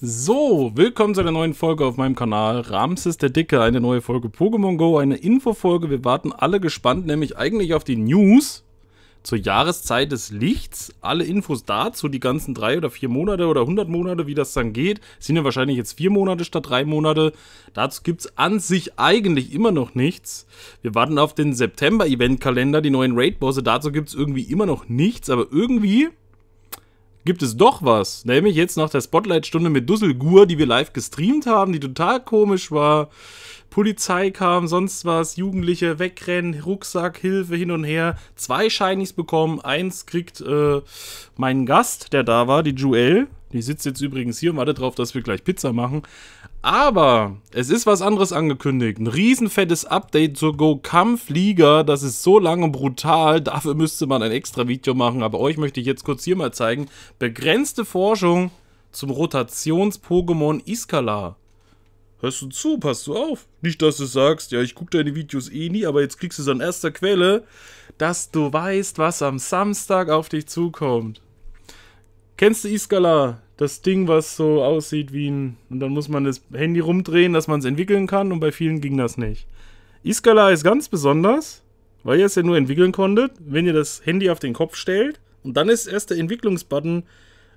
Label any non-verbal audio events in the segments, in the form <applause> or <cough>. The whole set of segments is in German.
So, willkommen zu einer neuen Folge auf meinem Kanal. Ramses der Dicke, eine neue Folge Pokémon Go, eine Infofolge. Wir warten alle gespannt, nämlich eigentlich auf die News zur Jahreszeit des Lichts. Alle Infos dazu, die ganzen drei oder vier Monate oder 100 Monate, wie das dann geht. sind ja wahrscheinlich jetzt vier Monate statt drei Monate. Dazu gibt es an sich eigentlich immer noch nichts. Wir warten auf den September-Event-Kalender, die neuen Raid-Bosse. Dazu gibt es irgendwie immer noch nichts, aber irgendwie gibt es doch was. Nämlich jetzt nach der Spotlight-Stunde mit Dusselgur, die wir live gestreamt haben, die total komisch war. Polizei kam, sonst was, Jugendliche wegrennen, Rucksack, Hilfe hin und her. Zwei Shinies bekommen, eins kriegt äh, mein Gast, der da war, die Jewel. Die sitzt jetzt übrigens hier und wartet darauf, dass wir gleich Pizza machen. Aber es ist was anderes angekündigt. Ein riesenfettes Update zur Go-Kampfliga. Das ist so lang und brutal. Dafür müsste man ein extra Video machen. Aber euch möchte ich jetzt kurz hier mal zeigen. Begrenzte Forschung zum Rotations-Pokémon Iskala. Hörst du zu, passt du auf. Nicht, dass du sagst, ja, ich gucke deine Videos eh nie, aber jetzt kriegst du es an erster Quelle, dass du weißt, was am Samstag auf dich zukommt. Kennst du Iskala? das Ding, was so aussieht wie ein. Und dann muss man das Handy rumdrehen, dass man es entwickeln kann. Und bei vielen ging das nicht. Iskala ist ganz besonders, weil ihr es ja nur entwickeln konntet, wenn ihr das Handy auf den Kopf stellt. Und dann ist erst der Entwicklungsbutton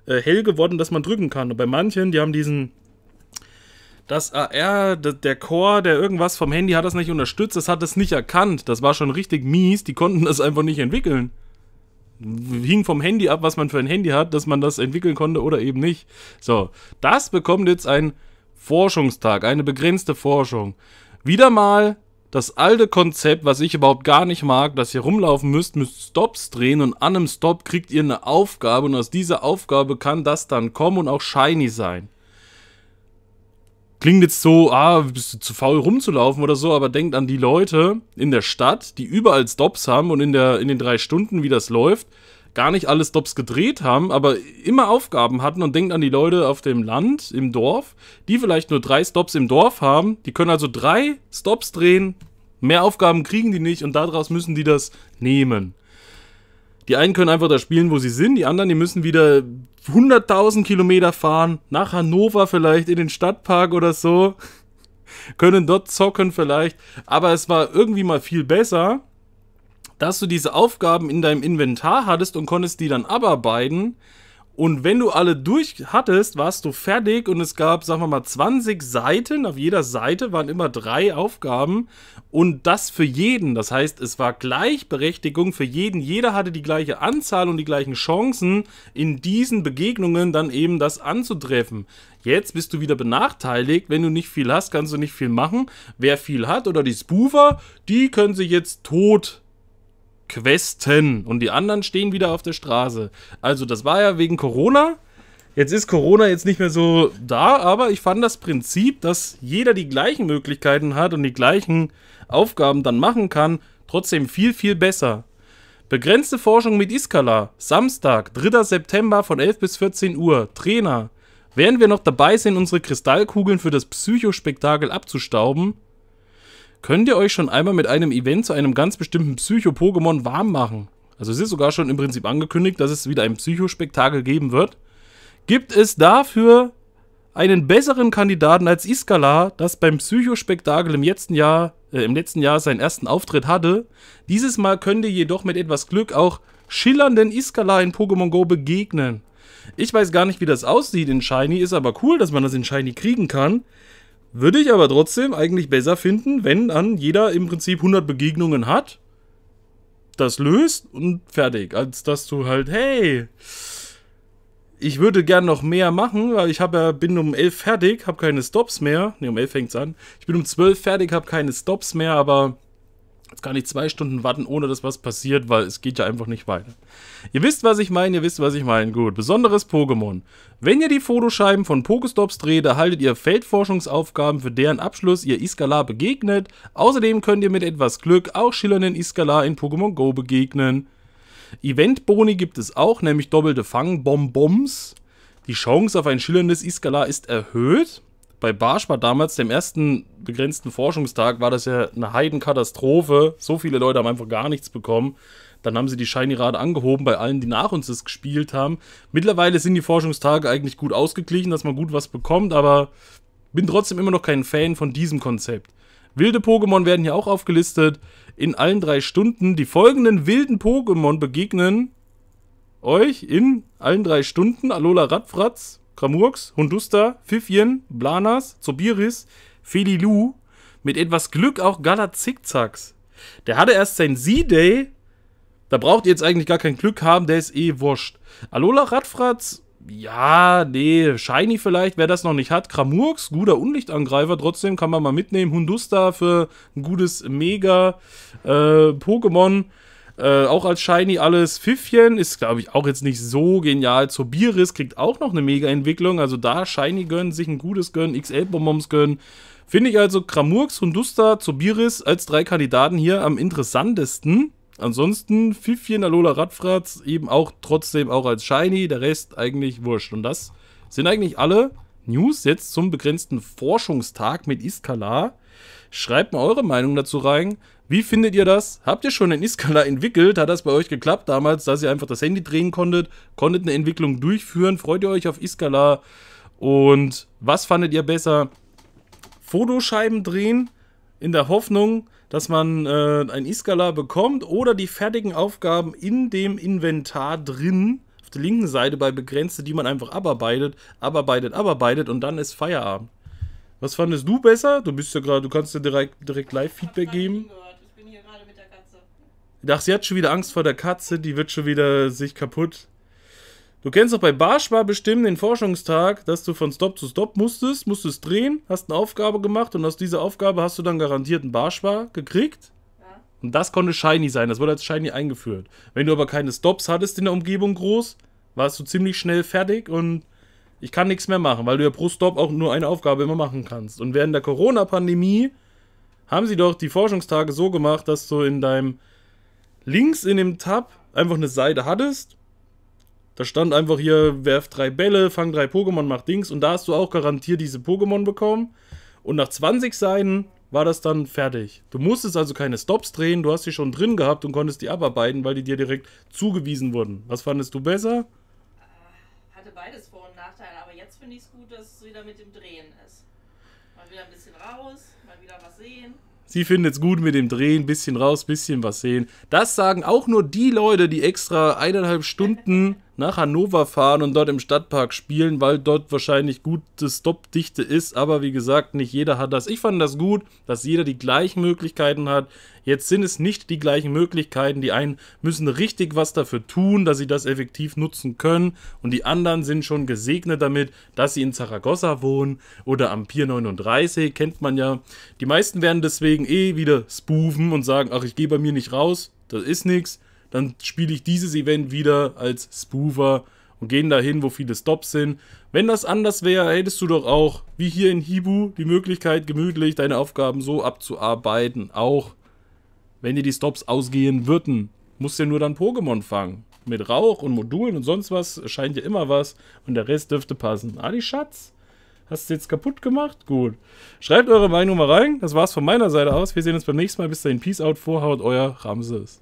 äh, hell geworden, dass man drücken kann. Und bei manchen, die haben diesen. Das AR, der Core, der irgendwas vom Handy hat das nicht unterstützt, das hat das nicht erkannt. Das war schon richtig mies, die konnten das einfach nicht entwickeln hing vom Handy ab, was man für ein Handy hat, dass man das entwickeln konnte oder eben nicht. So, das bekommt jetzt ein Forschungstag, eine begrenzte Forschung. Wieder mal das alte Konzept, was ich überhaupt gar nicht mag, dass ihr rumlaufen müsst, müsst Stops drehen und an einem Stop kriegt ihr eine Aufgabe und aus dieser Aufgabe kann das dann kommen und auch shiny sein klingt jetzt so, ah, bist du zu faul rumzulaufen oder so, aber denkt an die Leute in der Stadt, die überall Stops haben und in, der, in den drei Stunden, wie das läuft, gar nicht alle Stops gedreht haben, aber immer Aufgaben hatten und denkt an die Leute auf dem Land, im Dorf, die vielleicht nur drei Stops im Dorf haben, die können also drei Stops drehen, mehr Aufgaben kriegen die nicht und daraus müssen die das nehmen. Die einen können einfach da spielen, wo sie sind, die anderen, die müssen wieder 100.000 Kilometer fahren, nach Hannover vielleicht, in den Stadtpark oder so, <laughs> können dort zocken vielleicht. Aber es war irgendwie mal viel besser, dass du diese Aufgaben in deinem Inventar hattest und konntest die dann abarbeiten, und wenn du alle durch hattest, warst du fertig und es gab, sagen wir mal, 20 Seiten. Auf jeder Seite waren immer drei Aufgaben und das für jeden. Das heißt, es war Gleichberechtigung für jeden. Jeder hatte die gleiche Anzahl und die gleichen Chancen, in diesen Begegnungen dann eben das anzutreffen. Jetzt bist du wieder benachteiligt. Wenn du nicht viel hast, kannst du nicht viel machen. Wer viel hat oder die Spoofer, die können sich jetzt tot Questen und die anderen stehen wieder auf der Straße. Also das war ja wegen Corona. Jetzt ist Corona jetzt nicht mehr so da, aber ich fand das Prinzip, dass jeder die gleichen Möglichkeiten hat und die gleichen Aufgaben dann machen kann, trotzdem viel, viel besser. Begrenzte Forschung mit Iskala, Samstag, 3. September von 11 bis 14 Uhr, Trainer. Während wir noch dabei sind, unsere Kristallkugeln für das Psychospektakel abzustauben, könnt ihr euch schon einmal mit einem Event zu einem ganz bestimmten Psycho-Pokémon warm machen. Also es ist sogar schon im Prinzip angekündigt, dass es wieder ein Psychospektakel geben wird. Gibt es dafür einen besseren Kandidaten als Iskala, das beim Psychospektakel im letzten Jahr, äh, im letzten Jahr seinen ersten Auftritt hatte. Dieses Mal könnt ihr jedoch mit etwas Glück auch schillernden Iskala in Pokémon Go begegnen. Ich weiß gar nicht, wie das aussieht in Shiny, ist aber cool, dass man das in Shiny kriegen kann. Würde ich aber trotzdem eigentlich besser finden, wenn dann jeder im Prinzip 100 Begegnungen hat, das löst und fertig, als dass du halt, hey, ich würde gern noch mehr machen, weil ich habe ja, bin um 11 fertig, habe keine Stops mehr. Ne, um 11 fängt's an. Ich bin um 12 fertig, habe keine Stops mehr, aber Jetzt kann ich zwei Stunden warten, ohne dass was passiert, weil es geht ja einfach nicht weiter. Ihr wisst, was ich meine, ihr wisst, was ich meine. Gut, besonderes Pokémon. Wenn ihr die Fotoscheiben von Pokestops dreht, erhaltet ihr Feldforschungsaufgaben, für deren Abschluss ihr Iskalar begegnet. Außerdem könnt ihr mit etwas Glück auch schillernden Iskalar in Pokémon Go begegnen. Eventboni gibt es auch, nämlich doppelte Fangbonbons. Die Chance auf ein schillerndes Iskalar ist erhöht bei Barschmann damals, dem ersten begrenzten Forschungstag, war das ja eine Heidenkatastrophe. So viele Leute haben einfach gar nichts bekommen. Dann haben sie die Shiny-Rate angehoben bei allen, die nach uns das gespielt haben. Mittlerweile sind die Forschungstage eigentlich gut ausgeglichen, dass man gut was bekommt, aber bin trotzdem immer noch kein Fan von diesem Konzept. Wilde Pokémon werden hier auch aufgelistet. In allen drei Stunden die folgenden wilden Pokémon begegnen euch in allen drei Stunden. Alola Radfratz, Kramurks, Hundusta, Pfiffien, Blanas, Zobiris, Felilu, mit etwas Glück auch Galazickzacks. Der hatte erst sein Z-Day, da braucht ihr jetzt eigentlich gar kein Glück haben, der ist eh wurscht. Alola Radfratz, ja, nee, Shiny vielleicht, wer das noch nicht hat. Kramurks, guter Unlichtangreifer, trotzdem kann man mal mitnehmen. Hundusta für ein gutes Mega-Pokémon. Äh, äh, auch als Shiny alles. Pfiffchen ist, glaube ich, auch jetzt nicht so genial. Zobiris kriegt auch noch eine Mega-Entwicklung. Also da Shiny gönnen, sich ein gutes gönnen, XL-Bonbons gönnen. Finde ich also Kramurks, Hundusta, Zobiris als drei Kandidaten hier am interessantesten. Ansonsten Pfiffchen, Alola Radfratz eben auch trotzdem auch als Shiny. Der Rest eigentlich wurscht. Und das sind eigentlich alle News jetzt zum begrenzten Forschungstag mit Iskala. Schreibt mal eure Meinung dazu rein. Wie findet ihr das? Habt ihr schon einen Iskala entwickelt? Hat das bei euch geklappt damals, dass ihr einfach das Handy drehen konntet? Konntet eine Entwicklung durchführen? Freut ihr euch auf Iskala? Und was fandet ihr besser? Fotoscheiben drehen in der Hoffnung, dass man äh, ein Iskala bekommt oder die fertigen Aufgaben in dem Inventar drin auf der linken Seite bei Begrenzte, die man einfach abarbeitet, abarbeitet, abarbeitet und dann ist Feierabend. Was fandest du besser? Du bist ja gerade, du kannst ja direkt, direkt Live-Feedback geben. Gehört. Ich dachte, sie hat schon wieder Angst vor der Katze, die wird schon wieder sich kaputt. Du kennst doch bei Barschbar bestimmt den Forschungstag, dass du von Stop zu Stop musstest, musstest drehen, hast eine Aufgabe gemacht und aus dieser Aufgabe hast du dann garantiert einen Barschbar gekriegt. Ja. Und das konnte Shiny sein, das wurde als Shiny eingeführt. Wenn du aber keine Stops hattest in der Umgebung groß, warst du ziemlich schnell fertig und ich kann nichts mehr machen, weil du ja pro Stop auch nur eine Aufgabe immer machen kannst. Und während der Corona-Pandemie haben sie doch die Forschungstage so gemacht, dass du in deinem links in dem Tab einfach eine Seite hattest. Da stand einfach hier, werf drei Bälle, fang drei Pokémon, mach Dings. Und da hast du auch garantiert diese Pokémon bekommen. Und nach 20 Seiten war das dann fertig. Du musstest also keine Stops drehen, du hast sie schon drin gehabt und konntest die abarbeiten, weil die dir direkt zugewiesen wurden. Was fandest du besser? Äh, hatte beides Vor- und Nachteile, aber jetzt finde ich es gut, dass es wieder mit dem Drehen ist. Mal wieder ein bisschen raus, mal wieder was sehen. Sie findet es gut mit dem Drehen, bisschen raus, bisschen was sehen. Das sagen auch nur die Leute, die extra eineinhalb Stunden nach Hannover fahren und dort im Stadtpark spielen, weil dort wahrscheinlich gute Stopdichte ist. Aber wie gesagt, nicht jeder hat das. Ich fand das gut, dass jeder die gleichen Möglichkeiten hat. Jetzt sind es nicht die gleichen Möglichkeiten. Die einen müssen richtig was dafür tun, dass sie das effektiv nutzen können. Und die anderen sind schon gesegnet damit, dass sie in Zaragoza wohnen oder am Pier 39. Kennt man ja. Die meisten werden deswegen eh wieder spoofen und sagen, ach, ich gehe bei mir nicht raus. Das ist nichts dann spiele ich dieses Event wieder als Spoofer und gehen dahin, wo viele Stops sind. Wenn das anders wäre, hättest du doch auch, wie hier in Hibu, die Möglichkeit, gemütlich deine Aufgaben so abzuarbeiten. Auch wenn dir die Stops ausgehen würden, musst du ja nur dann Pokémon fangen. Mit Rauch und Modulen und sonst was scheint ja immer was und der Rest dürfte passen. Ah, die Schatz. Hast du jetzt kaputt gemacht? Gut. Schreibt eure Meinung mal rein. Das war's von meiner Seite aus. Wir sehen uns beim nächsten Mal. Bis dahin. Peace out. Vorhaut, euer Ramses.